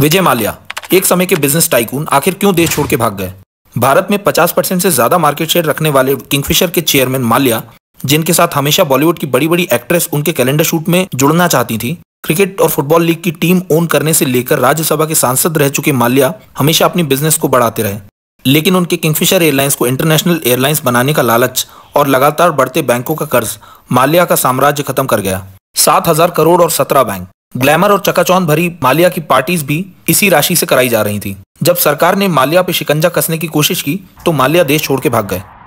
विजय माल्या एक समय के बिजनेस टाइकून आखिर क्यों देश छोड़ के भाग गए भारत में 50 परसेंट से ज्यादा मार्केट शेयर रखने वाले किंगफिशर के चेयरमैन माल्या जिनके साथ हमेशा बॉलीवुड की बड़ी बड़ी एक्ट्रेस उनके कैलेंडर शूट में जुड़ना चाहती थी क्रिकेट और फुटबॉल लीग की टीम ओन करने से लेकर राज्यसभा के सांसद रह चुके माल्या हमेशा अपनी बिजनेस को बढ़ाते रहे लेकिन उनके किंगफिशर एयरलाइंस को इंटरनेशनल एयरलाइंस बनाने का लालच और लगातार बढ़ते बैंकों का कर्ज माल्या का साम्राज्य खत्म कर गया सात हजार करोड़ और सत्रह बैंक ग्लैमर और चकाचौंध भरी मालिया की पार्टीज भी इसी राशि से कराई जा रही थी जब सरकार ने मालिया पे शिकंजा कसने की कोशिश की तो माल्या देश छोड़ के भाग गए